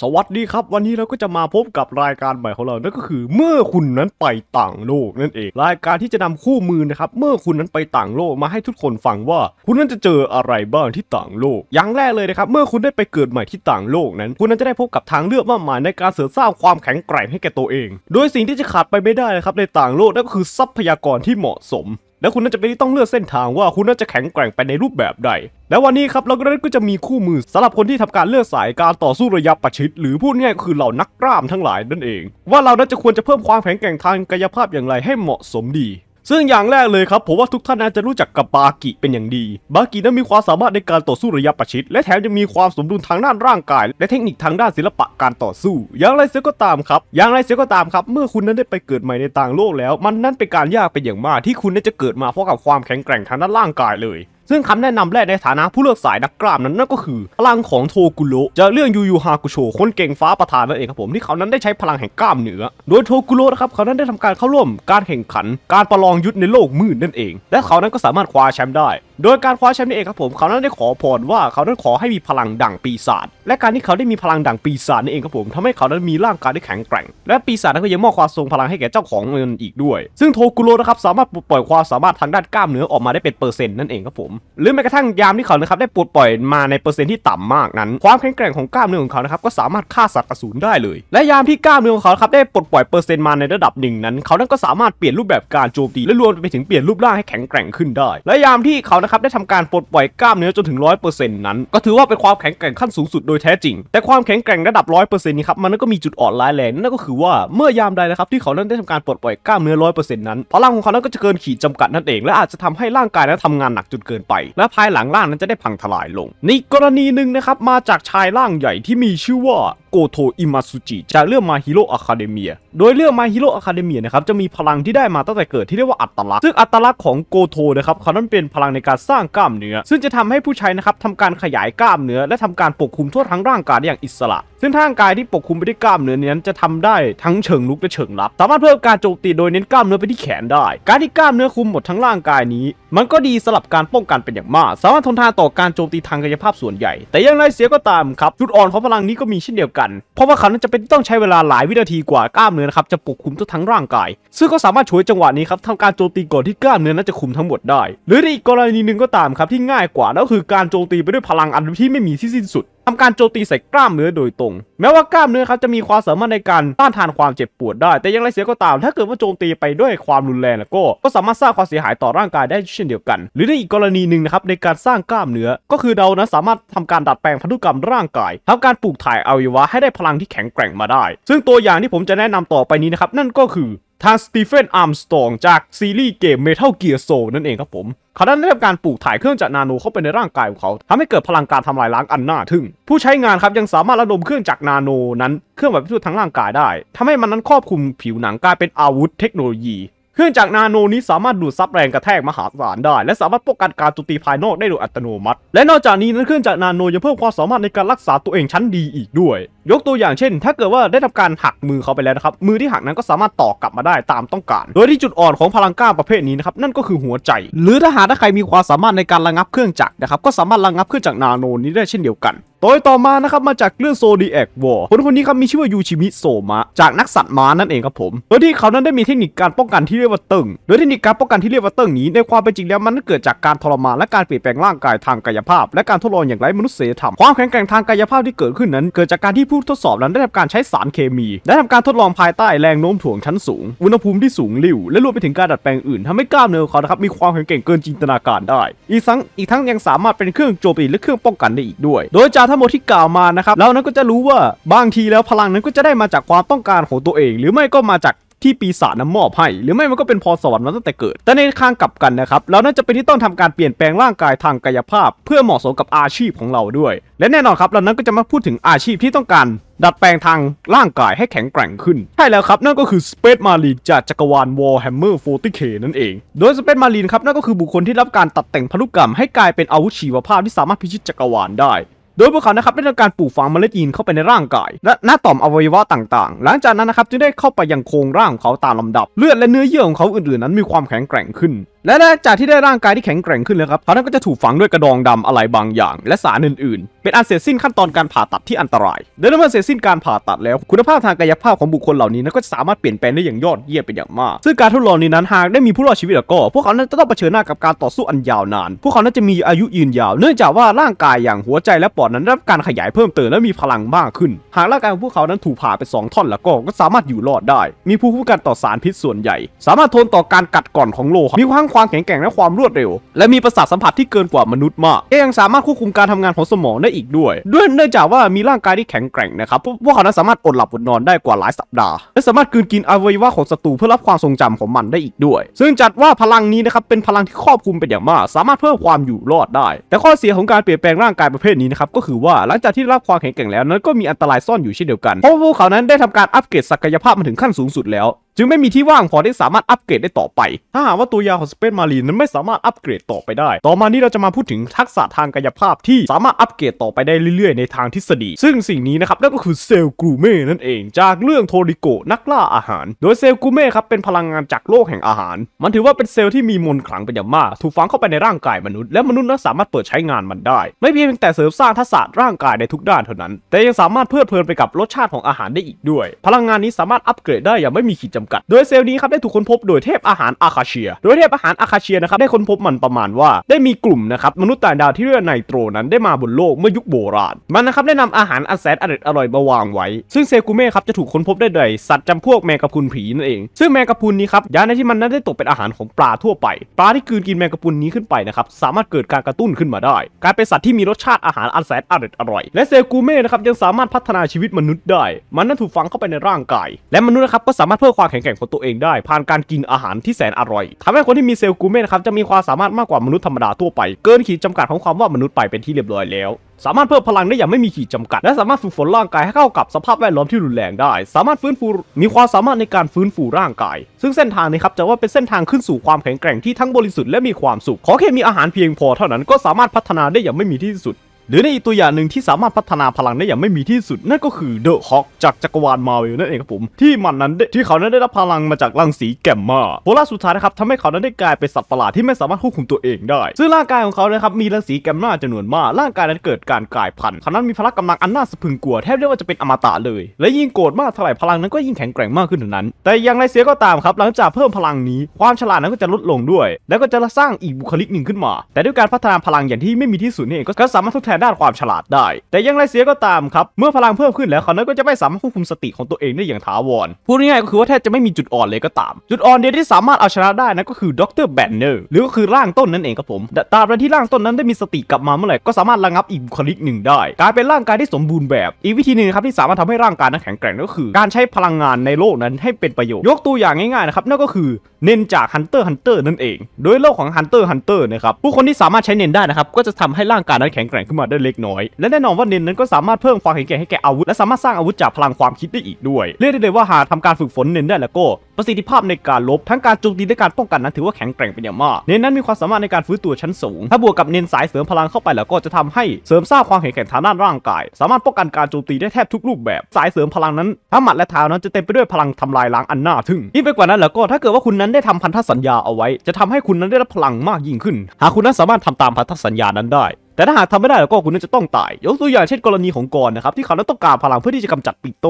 สวัสดีครับ วันนี้เราก็จะมาพบกับรายการใหม่ของเรานั่นก็คือ เมื่อคุณนั้นไปต่างโลกนั่นเอง รายการที่จะนำคู่มือนะครับเมื่อคุณนั้นไปต่างโลกมาให้ทุกคนฟังว่า คุณนั้นจะเจออะไรบ้างที่ต่างโลก อย่างแรกเลยนะครับ เมื่อคุณได้ไปเกิดใหม่ที่ต่างโลกนั้น คุณนั้นจะได้พบกับทางเลือกมากมายในการเสริมสร้างความแข็งแกร่งให้แก่ตัวเองโดยสิ่งที่จะขาดไปไม่ได้นะครับ ในต่างโลกนั่นก็คือทรัพยากรที่เหมาะสมและคุณน่าจะไม่ต้องเลือกเส้นทางว่าคุณน่าจะแข็งแกร่งไปในรูปแบบใด และวันนี้ครับ เราก็จะมีคู่มือสำหรับคนที่ทำการเลือกสายการต่อสู้ระยะประชิด หรือพูดง่ายคือเหล่านักกล้ามทั้งหลายนั่นเอง ว่าเราน่าจะควรจะเพิ่มความแข็งแกร่งทางกายภาพอย่างไรให้เหมาะสมดีซึ่งอย่างแรกเลยครับผมว่าทุกท่านน่าจะรู้จักกับบากิเป็นอย่างดี บากินั้นมีความสามารถในการต่อสู้ระยะประชิดและแถมยังมีความสมดุลทางด้านร่างกาย และเทคนิคทางด้านศิลปะการต่อสู้ อย่างไรเสียก็ตามครับอย่างไรเสียก็ตามครับ เมื่อคุณนั้นได้ไปเกิดใหม่ในต่างโลกแล้ว มันนั้นเป็นการยากเป็นอย่างมากที่คุณนั้นจะเกิดมาเพราะกับความแข็งแกร่งทางด้านร่างกายเลยซึ่งคำแนะนำแรกในฐานะผู้เลือกสายนักกล้ามนั้นนั่นก็คือ พลังของโทกุโรจะเรื่องยูยูฮากุโชคนเก่งฟ้าประธานนั่นเองครับผม ที่เขานั้นได้ใช้พลังแห่งกล้ามเนื้อโดยโทกุโรนะครับ เขานั้นได้ทำการเข้าร่วมการแข่งขัน การประลองยุทธในโลกมืดนั่นเอง และเขานั้นก็สามารถคว้าแชมป์ได้โดยการคว้าแชมป์นี่เองครับผมเขานั้นได้ขอพรว่าเขานั้นขอให้มีพลังดั่งปีศาจและการที่เขาได้มีพลังดั่งปีศาจนี่เองครับผมทำให้เขานั้นมีร่างกายที่แข็งแกร่งและปีศาจนั้นก็ยังมอบความทรงพลังให้แก่เจ้าของเงินอีกด้วยซึ่งโทกุโรนะครับสามารถปลดปล่อยความสามารถทางด้านกล้ามเนื้อออกมาได้เป็นเปอร์เซ็นต์นั่นเองครับผมหรือแม้กระทั่งยามที่เขานะครับได้ปลดปล่อยมาในเปอร์เซ็นต์ที่ต่ำมากนั้น ความแข็งแกร่งของกล้ามเนื้อของเขานะครับก็สามารถฆ่าสัตว์อสูรได้เลยและยามที่กล้ามเนื้อของเขาครับได้ปลดปล่อยเปอร์เซ็นต์มาในระดับหนึ่งนั้น เขานั้นก็สามารถเปลี่ยนรูปแบบการโจมตีและรวมไปถึงเปลี่ยนรูปร่างให้แข็งแกร่งขึ้นได้ และยามที่เขานะครับได้ทำการปลดปล่อยกล้ามเนื้อจนถึงร้อยเปอร์เซ็นต์นั้น ก็ถือว่าเป็นความแข็งแกร่งขั้นสูงสุดโดยแท้จริง แต่ความแข็งแกร่งระดับร้อยเปอร์เซ็นต์นี้ครับ มันก็มีจุดอ่อนร้ายแรงนั่นก็คือว่าเมื่อยามใดนะครับ ที่เขานั้นได้ทำการปลดปล่อยกล้ามเนื้อร้อยเปอร์เซ็นต์นั้นพลังของเขานั้นก็จะเกินขีดจำกัดนั่นเองและอาจจะทำให้ร่างกายนั้นทำงานหนักจนเกินไป และภายหลังร่างนั้นจะได้พังทลายลงในกรณีหนึ่งนะครับมาจากชายร่างใหญ่ที่มีชื่อว่าโกโท อิมาสุจิ จากเรื่อง มาฮิโร่อะคาเดเมียโดยเรื่อง มาฮิโร่อะคาเดเมียนะครับ จะมีพลังที่ได้มาตั้งแต่เกิดที่เรียกว่าอัตลักษณ์ ซึ่งอัตลักษณ์ของโกโทนะครับเขานั้นเป็นพลังในการสร้างกล้ามเนื้อ ซึ่งจะทำให้ผู้ใช้นะครับ ทำการขยายกล้ามเนื้อ และทำการปกคลุมทั่วทั้งร่างกายอย่างอิสระซึ่งท่างกายที่ปกคลุมไปด้วยกล้ามเนื้อนี้นจะทำได้ทั้งเชิงลุกและเชิงรับสามารถเพิ่มการโจมตีโดยเน้นกล้ามเนื้อไปที่แขนได้ การที่กล้ามเนื้อคุมหมดทั้งร่างกายนี้มันก็ดีสำหรับการป้องกันเป็นอย่างมากสามารถทนทานต่อการโจมตีทางกายภาพส่วนใหญ่ แต่อย่างไรเสียก็ตามครับจุดอ่อนของพลังนี้ก็มีเช่นเดียวกัน เพราะว่าเขานั้นจะเป็นต้องใช้เวลาหลายวินาทีกว่ากล้ามเนื้อครับจะปกคลุมทั้งร่างกาย ซึ่งก็สามารถช่วยจังหวะนี้ครับทำการโจมตีก่อนที่กล้ามเนื้อนั้นจะคุมทั้งหมดได้ หรือในอีกกรณีหนึ่งก็ตามครับที่ง่ายกว่าแล้วคือการโจมตีไปด้วยพลังอันที่ไม่มีที่สิ้นสุดทำการโจมตีใส่กล้ามเนื้อโดยตรง แม้ว่ากล้ามเนื้อครับจะมีความสามารถในการต้านทานความเจ็บปวดได้ แต่ยังไรเสียก็ตาม ถ้าเกิดว่าโจมตีไปด้วยความรุนแรงแล้วก็ ก็สามารถสร้างความเสียหายต่อร่างกายได้เช่นเดียวกัน หรือในอีกกรณีหนึ่งนะครับในการสร้างกล้ามเนื้อก็คือเรานะสามารถทำการดัดแปลงพันธุกรรมร่างกายทำการปลูกถ่ายอวัยวะให้ได้พลังที่แข็งแกร่งมาได้ ซึ่งตัวอย่างที่ผมจะแนะนำต่อไปนี้นะครับนั่นก็คือทางสตีเฟนอาร์มสตองจากซีรีส์เกมเมทัลเกียร์โซนั่นเองครับผมเขาได้รับการปลูกถ่ายเครื่องจักรนาโนเข้าไปในร่างกายของเขา ทำให้เกิดพลังการทำลายล้างอันน่าทึ่งผู้ใช้งานครับ ยังสามารถระดมเครื่องจักรนาโน นั้นเครื่องแบบทั่วทั้งร่างกายได้ทำให้มันนั้นครอบคลุมผิวหนังกลายเป็นอาวุธเทคโนโลยี เครื่องจักรนาโนนี้สามารถดูดซับแรงกระแทกมหาศาลได้และสามารถป้องกันการตุตีภายนอกได้โดยอัตโนมัติ และนอกจากนี้นั้นเครื่องจักรนาโนยังเพิ่มความสามารถในการรักษาตัวเองชั้นดีอีกด้วยยกตัวอย่างเช่น ถ้าเกิดว่าได้ทำการหักมือเขาไปแล้วนะครับ มือที่หักนั้นก็สามารถต่อกลับมาได้ตามต้องการ โดยที่จุดอ่อนของพลังก้าประเภทนี้นะครับนั่นก็คือหัวใจ หรือถ้าหากถ้าใครมีความสามารถในการระงับเครื่องจักรนะครับ ก็สามารถระงับเครื่องจักรนาโนนี้ได้เช่นเดียวกันโดยต่อมานะครับมาจากเรื่องโซดีแอกวอร์คนคนนี้ครับมีชื่อว่ายูชิมิโซมะจากนักสัตว์ม้านั่นเองครับผม โดยที่เขานั้นได้มีเทคนิคการป้องกันที่เรียกว่าตึงโดยเทคนิคการป้องกันที่เรียกว่าตึงนี้ในความเป็นจริงแล้วมันเกิดจากการทรมานและการเปลี่ยนแปลงร่างกายทางกายภาพ และการทดลองอย่างไร้มนุษยธรรมความแข็งแกร่งทางกายภาพที่เกิดขึ้นนั้น เกิดจากการที่ผู้ทดสอบนั้นได้ทำการใช้สารเคมีและทำการทดลองภายใต้แรงโน้มถ่วงชั้นสูงอุณหภูมิที่สูงลิ่วและรวมไปถึงการดัดแปลงอื่นทำให้กล้ามเนื้อของเขานะครับมีความแข็งแกร่งเกินจินตนาการได้ อีกทั้งอีกทั้งยังสามารถเป็นเครื่องโจมตีและเครื่องป้องกันได้อีกด้วย โดยจากทั้งหมดที่กล่าวมานะครับแล้วนั้นก็จะรู้ว่าบางทีแล้วพลังนั้นก็จะได้มาจากความต้องการของตัวเอง หรือไม่ก็มาจากที่ปีศาจนั้นมอบให้ หรือไม่มันก็เป็นพรสวรรค์มาตั้งแต่เกิด แต่ในทางกลับกันนะครับเราน่าจะเป็นที่ต้องทำการเปลี่ยนแปลงร่างกายทางกายภาพ เพื่อเหมาะสมกับอาชีพของเราด้วย และแน่นอนครับ เรานั้นก็จะมาพูดถึงอาชีพที่ต้องการ ดัดแปลงทางร่างกายให้แข็งแกร่งขึ้น ใช่แล้วครับ นั่นก็คือ Space Marine จากจักรวาล Warhammer 40k นั่นเอง โดย Space Marine ครับนั่นก็คือบุคคลที่รับการตัดแต่งพันธุกรรม ให้กลายเป็นอาวุธชีวภาพที่สามารถพิชิตจักรวาลได้โดยพวกเขานะครับได้ทำการปลูกฝังเมล็ดยีนเข้าไปในร่างกาย และหน้าต่อมอวัยวะต่างๆ หลังจากนั้นนะครับ จึงได้เข้าไปยังโครงร่างของเขาตามลำดับ เลือดและเนื้อเยื่อของเขาอื่นๆนั้นมีความแข็งแกร่งขึ้นและนจากที่ได้ร่างกายที่แข็งแกร่งขึ้นแล้วครับ เขานั้นก็จะถูกฝังด้วยกระดองดำอะไรบางอย่าง และสารอื่นๆ เป็นอันเสร็จสิ้นขั้นตอนการผ่าตัดที่อันตรายและเมื่อเสร็จสิ้นการผ่าตัดแล้ว คุณภาพทางกายภาพของบุคคลเหล่านี้นั้นก็สามารถเปลี่ยนแปลงได้อย่างยอดเยี่ยมเป็นอย่างมาก ซึ่งการทดลองนี้นั้นหากได้มีผู้รอดชีวิตแล้วก็ พวกเขาจะต้องเผชิญหน้ากับการต่อสู้อันยาวนาน พวกเขาจะมีอายุยืนยาว เนื่องจากว่าร่างกายอย่างหัวใจ และปอดนั้นรับการขยายเพิ่มเติมและมีพลังมากขึ้น หากร่างกายของพวกเขานั้นถูกผ่าไป2ท่อนแล้วก็ก็สามารถอยู่รอดได้ มีผู้ผู้กันต่อสารพิษส่วนใหญ่ สามารถทนต่อการกัดก่อนของโลมีความความแข็งแกร่งและความรวดเร็ว และมีประสาทสัมผัสที่เกินกว่ามนุษย์มากยังสามารถควบคุมการทำงานของสมองได้อีกด้วย ด้วยเนื่องจากว่ามีร่างกายที่แข็งแกร่งนะครับพวกเขานั้นสามารถอดหลับอดนอนได้กว่าหลายสัปดาห์และสามารถกืนกินอวัยวะของศัตรูเพื่อรับความทรงจำของมันได้อีกด้วย ซึ่งจัดว่าพลังนี้นะครับเป็นพลังที่ครอบคลุมเป็นอย่างมาก สามารถเพิ่มความอยู่รอดได้ แต่ข้อเสียของการเปลี่ยนแปลงร่างกายประเภทนี้นะครับก็คือว่าหลังจากที่รับความแข็งแกร่งแล้วนั้นก็มีอันตรายซ่อนอยู่เช่นเดียวกันเพราะพวกเขานั้นได้ทำการอัปเกรดศักยภาพมาถึงขั้นสูงสุดแล้วจึงไม่มีที่ว่างพอที่สามารถอัปเกรดได้ต่อไป ถ้าหากว่าตัวยาของสเปซมารีนนั้นไม่สามารถอัปเกรดต่อไปได้ ต่อมานี้เราจะมาพูดถึงทักษะทางกายภาพที่สามารถอัปเกรดต่อไปได้เรื่อย ๆ ในทางทฤษฎี ซึ่งสิ่งนี้นะครับนั่นก็คือเซลกูเม่นั่นเอง จากเรื่องโทริโกนักล่าอาหาร โดยเซลกูเม่ครับเป็นพลังงานจากโลกแห่งอาหาร มันถือว่าเป็นเซลล์ที่มีมนต์ขลังเป็นอย่างมาก ถูกฝังเข้าไปในร่างกายมนุษย์และมนุษย์นั้นสามารถเปิดใช้งานมันได้ ไม่เพียงแต่เสริมสร้างทักษะร่างกายในทุกด้านเท่านั้น แต่ยังสามารถเพลิดเพลินไปกับรสชาติของอาหารได้อีกด้วย พลังงานนี้สามารถอัปเกรดได้อย่างไม่มีขีดจากัดโดยเซลล์นี้ครับได้ถูกค้นพบโดยเทพ อาหารอาคาเชีย โดยเทพ อาหารอาคาเชียนะครับได้ค้นพบมันประมาณว่าได้มีกลุ่มนะครับมนุษย์ต่างดาวที่เรียกไนโตรนั้นได้มาบนโลกเมื่อยุคโบราณ มันนะครับได้นำอาหารอันแสนอร่อยอร่อยมาวางไว้ ซึ่งเซลกูเม่ครับจะถูกค้นพบได้โดยสัตว์จำพวกแมงกะพรุนผีนั่นเอง ซึ่งแมงกะพรุนนี้ครับยาในที่มันนั้นได้ตกเป็นอาหารของปลาทั่วไปปลาที่กืนกินแมงกะพรุนนี้ขึ้นไปนะครับสามารถเกิดการกระตุ้นขึ้นมาได้กลายเป็นสัตว์ที่มีรสชาติอาหารอันแสนอร่อยอร่อยและเซลกูเม่นะครับยังสามารถพัฒนาชีวิตมนุษย์ได้ มันนั้นถูกฝังเข้าไปในร่างกาย และมนุษย์นะครับก็สามารถเพิ่มความแข็งแกร่งของตัวเองได้ ผ่านการกินอาหารที่แสนอร่อยทำให้คนที่มีเซลล์กูเม่นะครับจะมีความสามารถมากกว่ามนุษย์ธรรมดาทั่วไป เกินขีดจำกัดของความว่ามนุษย์ไปเป็นที่เรียบร้อยแล้ว สามารถเพิ่มพลังได้อย่างไม่มีขีดจำกัดและสามารถฝึกฝนร่างกายให้เข้ากับสภาพแวดล้อมที่รุนแรงได้สามารถฟื้นฟูมีความสามารถในการฟื้นฟูร่างกาย ซึ่งเส้นทางนี้ครับจะว่าเป็นเส้นทางขึ้นสู่ความแข็งแกร่งที่ทั้งบริสุทธิ์และมีความสุขขอแค่มีอาหารเพียงพอเท่านั้นก็สามารถพัฒนาได้อย่างไม่มีที่สุดหรือในอีกตัวอย่างหนึ่งที่สามารถพัฒนาพลังได้อย่างไม่มีที่สุด นั่นก็คือเดอะฮอคจากจักรวาลมาเวลนั่นเองครับผมที่มันนั้นที่เขานั้นได้รับพลังมาจากรังสีแกมมาโพล่าสุดท้ายนะครับทำให้เขานั้นได้กลายเป็นสัตว์ประหลาดที่ไม่สามารถควบคุมตัวเองได้ ซึ่งร่างกายของเขานะครับมีรังสีแกมมาจำนวนมากร่างกายนั้นเกิดการกลายพันธุ์เขานั้นมีพลังกำลังอันน่าสะพึงกลัวแทบเรียกว่าจะเป็นอมตะเลย และยิ่งโกรธมากเท่าไหร่พลังนั้นก็ยิ่งแข็งแกร่งมากขึ้นเท่านั้น แต่อย่างไรเสียก็ตามครับหลังจากเพิ่มพลังนี้ ความฉลาดนั้นก็จะลดลงด้วย แล้วก็จะสร้างอีกบุคลิกหนึ่งขึ้นมา แต่ด้วยการพัฒนาพลังอย่างที่ไม่มีที่สุดนี่ก็สามารถทดแทนด้านความฉลาดได้ แต่ยังไรเสียก็ตามครับเมื่อพลังเพิ่มขึ้นแล้วเขานี่นก็จะไม่สามารถควบคุมสติของตัวเองได้อย่างถาวรพูดง่ายๆก็คือว่าแทบจะไม่มีจุดอ่อนเลยก็ตาม จุดอ่อนเดียวที่สามารถเอาชนะได้นั่นก็คือด็อกเตอร์แบนเนอร์หรือก็คือร่างต้นนั่นเองครับผมตราบใดที่ร่างต้นนั้นได้มีสติกลับมาเมื่อไหร่ก็สามารถระงับอีกบุคลิกหนึ่งได้กลายเป็นร่างกายที่สมบูรณ์แบบ อีกวิธีหนึ่งครับที่สามารถทำให้ร่างกายนั้นแข็งแกร่งก็คือ การใช้พลังงานในโลกนั้นให้เป็นประโยชน์ ยกตัวอย่างง่ายๆนะครับนั่นก็คือเน้นจากฮันเตอร์ฮันเตอร์นั่นเอง โดยโลกของฮันเตอร์ฮันเตอร์นะครับผู้คนที่สามารถใช้เน้นได้นะครับก็จะทำให้ร่างกายนั้นแข็งแกร่งขึ้นมาได้เล็กน้อย และแน่นอนว่าเนนนั้นก็สามารถเพิ่มความแข็งแกร่งให้แก่อาวุธและสามารถสร้างอาวุธจากพลังความคิดได้อีกด้วยเรียกได้เลยว่าหากทำการฝึกฝนเนนได้แล้วก็ประสิทธิภาพในการลบทั้งการโจมตีและการป้องกันนั้นถือว่าแข็งแกร่งเป็นอย่างมาก เนนนั้นมีความสามารถในการฟื้นตัวชั้นสูงถ้าบวกกับเนนสายเสริมพลังเข้าไปแล้วก็จะทำให้เสริมสร้างความแข็งแกร่งทางด้านร่างกาย สามารถป้องกันการโจมตีได้แทบทุกรูปแบบสายเสริมพลังนั้นทั้งหมัดและเท้านั้นจะเต็มไปด้วยพลังทำลายล้างอันน่าทึ่งยิ่งไปกว่านั้นแล้วก็ถ้าเกิดว่าคุณนั้นได้ทำพันธสัญญาเอาไว้ จะทำให้คุณนั้นได้รับพลังมากยิ่งขึ้น หากคุณนั้นสามารถทำตามพันธสัญญานั้นได้แต่ถ้าหากทำไม่ได้แล้วก็คุณจะต้องตายยกตัวอย่างเช่นกรณีของกรนะครับ ที่เขาต้องการพลังเพื่อที่จะกำจัดปิโต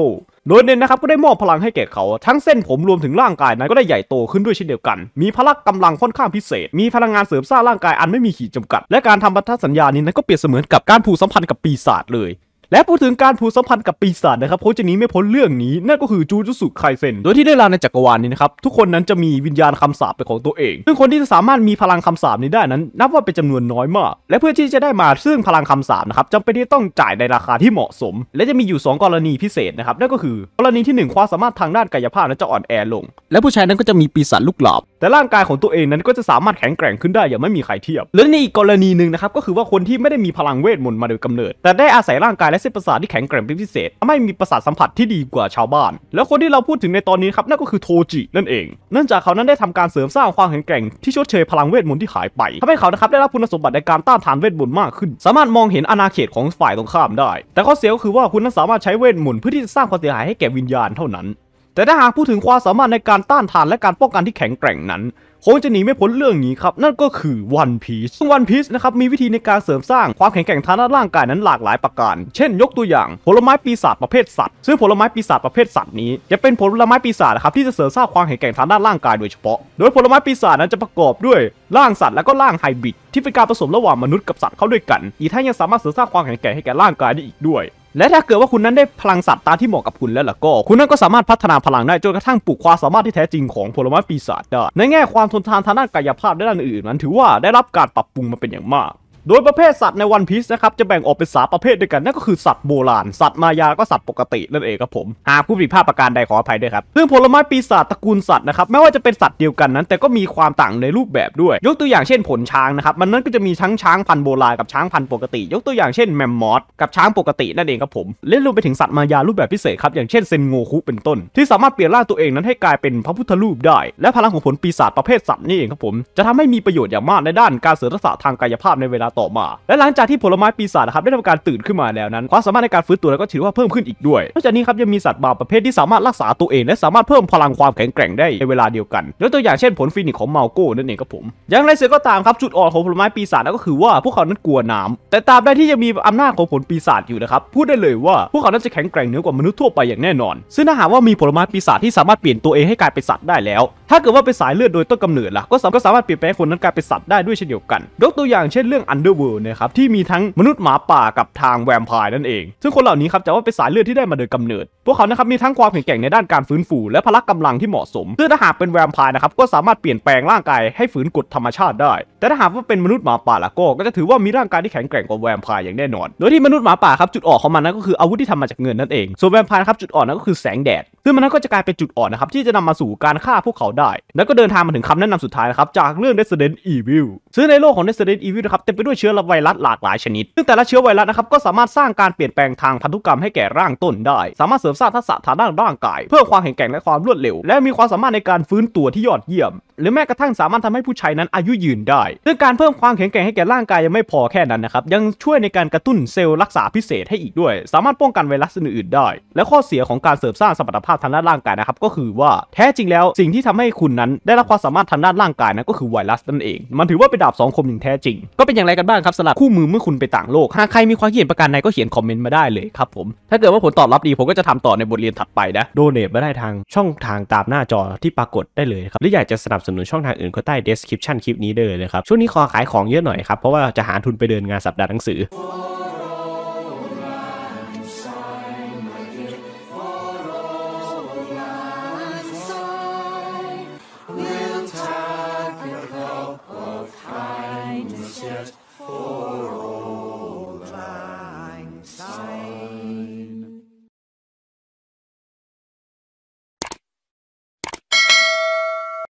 โดยเน้นนะครับ ก็ได้มอบพลังให้แก่เขา ทั้งเส้นผมรวมถึงร่างกายนั้นก็ได้ใหญ่โตขึ้นด้วยเช่นเดียวกัน มีพลังกำลังค่อนข้างพิเศษ มีพลังงานเสริมสร้างร่างกายอันไม่มีขีดจำกัดและการทำาพันธสัญญานี้นั้นก็เปรียบเสมือนกับการผูกสัมพันธ์กับปีศาจเลยและพูดถึงการผูกสัมพันธ์กับปีศาจนะครับเราจะหนีไม่พ้นเรื่องนี้ นั่นก็คือจูจุสุไคเซนโดยที่ได้ลาในจักรวาลนี้นะครับ ทุกคนนั้นจะมีวิญญาณคำสาปเป็นของตัวเอง ซึ่งคนที่จะสามารถมีพลังคำสาปนี้ได้นั้น นับว่าเป็นจำนวนน้อยมาก และเพื่อที่จะได้มาซึ่งพลังคำสาปนะครับจำเป็นที่ต้องจ่ายในราคาที่เหมาะสม และจะมีอยู่ 2 กรณีพิเศษนะครับนั่นก็คือกรณีที่1ความสามารถทางด้านกายภาพนั้นจะอ่อนแอลง และผู้ชายนั้นก็จะมีปีศาจลูกหลาบแต่ร่างกายของตัวเองนั้นก็จะสามารถแข็งแกร่งขึ้นได้อย่างไม่มีใครเทียบและในอีกกรณีหนึ่งนะครับก็คือว่าคนที่ไม่ได้มีพลังเวทมนต์มาโดยกำเนิด แต่ได้อาศัยร่างกายและเส้นประสาทที่แข็งแกร่งเป็นพิเศษ ไม่มีประสาทสัมผัสที่ดีกว่าชาวบ้าน แล้วคนที่เราพูดถึงในตอนนี้ครับ นั่นก็คือโทจิ นั่นเอง เนื่องจากเขานั้นได้ทำการเสริมสร้างความแข็งแกร่ง ที่ชดเชยพลังเวทมนต์ที่หายไป ทำให้เขานะครับได้รับคุณสมบัติในการต้านทานเวทมนต์มากขึ้น สามารถมองเห็นอาณาเขตของฝ่ายตรงข้ามได้ แต่ข้อเสียก็คือว่าคุณนั้นสามารถใช้เวทมนต์เพื่อที่จะสร้างความเสียหายให้แก่วิญญาณเท่านั้น แต่ถ้าหากพูดถึงความสามารถในการต้านทานและการป้องกันที่แข็งแกร่งนั้นคงจะหนีไม่พ้นเรื่องนี้ครับนั่นก็คือวันพีซซึ่งวันพีซนะครับมีวิธีในการเสริมสร้างความแข็งแกร่งทางด้านร่างกายนั้นหลากหลายประการเช่น ยกตัวอย่างผลไม้ปีศาจประเภทสัตว์ ซึ่งผลไม้ปีศาจประเภทสัตว์นี้ จะเป็นผลไม้ปีศาจนะครับที่จะเสริมสร้างความแข็งแกร่งทางด้านร่างกายโดยเฉพาะ โดยผลไม้ปีศาจนั้นจะประกอบด้วยร่างสัตว์และก็ร่างไฮบริดที่เป็นการผสมระหว่างมนุษย์กับสัตว์เข้าด้วยกัน อีกทั้งยังสามารถเสริมสร้างความแข็งแกร่งให้แก่ร่างกายได้อีกด้วยและถ้าเกิดว่าคุณนั้นได้พลังสัตว์ตาที่เหมาะกับคุณแล้วล่ะก็ คุณนั้นก็สามารถพัฒนาพลังได้จนกระทั่งปลูกความสามารถที่แท้จริง ของพลไม้ปีศาจได้ในแง่ความทนทานทางด้านกายภาพและด้านอื่นนั้น ถือว่าได้รับการปรับปรุงมาเป็นอย่างมากโดยประเภทสัตว์ในวันพีซนะครับจะแบ่งออกเป็นสามประเภทด้วยกันนั่นก็คือสัตว์โบราณ สัตว์มายาก็สัตว์ปกตินั่นเองครับผมหากผู้ผิดพลาดประการใดขออภัยด้วยครับ ซึ่งผลไม้ปีศาจตระกูลสัตว์นะครับ ไม่ว่าจะเป็นสัตว์เดียวกันนั้นแต่ก็มีความต่างในรูปแบบด้วย ยกตัวอย่างเช่นผลช้างนะครับมันนั้นก็จะมีทั้งช้างพันธุ์โบราณกับช้างพันธุ์ปกติ ยกตัวอย่างเช่นแมมมอสกับช้างปกตินั่นเองครับผมและรวมไปถึงสัตว์มายารูปแบบพิเศษครับอย่างเช่นเซนโงคุเป็นต้น ที่สามารถเปลี่ยนร่างตัวเองนั้นให้กลายเป็นพระพุทธรูปได้และพลังของผลปีศาจประเภทสัตว์นี่เองครับผมจะทำให้มีประโยชน์อย่างมากในด้านการเสริมทักษะทางกายภาพในเวลาต่อมา และหลังจากที่ผลไม้ปีศาจนะครับ ได้ทำการตื่นขึ้นมาแล้วนั้น ความสามารถในการฟื้นตัวก็ถือว่าเพิ่มขึ้นอีกด้วยนอกจากนี้ครับ ยังมีสัตว์บางประเภทที่สามารถรักษาตัวเอง และสามารถเพิ่มพลังความแข็งแกร่งได้ในเวลาเดียวกันยกตัวอย่างเช่นผลฟินิกของเมาโก้นั่นเองครับผมอย่างไรเสียก็ตามครับจุดอ่อนของผลไม้ปีศาจก็คือว่าพวกเขานั้นกลัวน้ำ แต่ตามได้ที่ยังมีอำนาจของผลปีศาจอยู่นะครับพูดได้เลยว่าพวกเขานั้นจะแข็งแกร่งเหนือกว่ามนุษย์ทั่วไปอย่างแน่นอนซึ่งถ้าหากว่ามีผลไม้ปีศาจที่สามารถเปลี่ยนตัวเองให้กลายเป็นสัตว์ได้แล้ว ถ้าเกิดว่าเป็นสายเลือดโดยต้นกำเนิดล่ะก็สามารถเปลี่ยนแปลงคนนั้นกลายเป็นสัตว์ได้ด้วยเช่นเดียวกันยกตัวอย่างเช่นเรื่องอัน Underworld นะครับ ที่มีทั้งมนุษย์หมาป่ากับทางแวมไพร์นั่นเอง ซึ่งคนเหล่านี้ครับจะว่าเป็นสายเลือดที่ได้มาโดยกำเนิด พวกเขานะครับมีทั้งความแข็งแกร่งในด้านการฟื้นฟูและพละกำลังที่เหมาะสมซึ่งถ้าหากเป็นแวมไพร์นะครับก็สามารถเปลี่ยนแปลงร่างกายให้ฝืนกฎธรรมชาติได้แต่ถ้าหากว่าเป็นมนุษย์หมาป่าล่ะก็ก็จะถือว่ามีร่างกายที่แข็งแกร่งกว่าแวมไพร์อย่างแน่นอน โดยที่มนุษย์หมาป่าครับจุดอ่อนของมันนั้นก็คืออาวุธที่ทำมาจากเงินนั่นเอง ส่วนแวมไพร์ครับ จุดอ่อนนั้นก็คือแสงแดด ซึ่งมันนั้นก็จะกลายเป็นจุดอ่อนนะครับที่จะนำมาสู่การฆ่าพวกเขาได้ แล้วก็เดินทางมาถึงคำแนะนำสุดท้ายนะครับจากเรื่อง Resident Evil ซึ่งในโลกของ Resident Evil นะครับเต็มไปด้วยเชื้อไวรัสหลากหลายชนิด ซึ่งแต่ละเชื้อไวรัสนะครับก็สามารถสร้างการเปลี่ยนแปลงทางพันธุกรรมให้แก่ร่างต้นได้สามารถเสริมสร้างทักษะทางด้านร่างกาย เพื่อความแข็งแกร่งและความรวดเร็ว และมีความสามารถในการฟื้นตัวที่ยอดเยี่ยม หรือแม้กระทั่งสามารถทำให้ผู้ใช้นั้นอายุยืนไ้ซึ่งการเพิ่มความแข็งแกร่งให้แก่ร่างกายยังไม่พอแค่นั้นนะครับ ยังช่วยในการกระตุ้นเซลล์รักษาพิเศษให้อีกด้วย สามารถป้องกันไวรัสอื่นๆได้ และข้อเสียของการเสริมสร้างสมรรถภาพทางด้านร่างกายนะครับ ก็คือว่าแท้จริงแล้ว สิ่งที่ทำให้คุณนั้นได้รับความสามารถทางด้านร่างกายนะก็คือไวรัสนั่นเอง มันถือว่าเป็นดาบสองคมอย่างแท้จริงก็เป็นอย่างไรกันบ้างครับสำหรับคู่มือเมื่อคุณไปต่างโลกหากใครมีความเห็นประการใดก็เขียนคอมเมนต์มาได้เลยครับผมถ้าเกิดว่าผลตอบรับดีผมก็จะทำต่อในบทเรียนถัดไปนะโดเนทมาได้ทางช่องทางตามหน้าจอที่ปรากฏได้เลยครับหรืออยากจะสนับสนุนช่องทางอื่นก็ใต้ description คลิปนี้ได้เลยครับช่วงนี้ขอขายของเยอะหน่อยครับ เพราะว่าจะหาทุนไปเดินงานสัปดาห์หนังสือ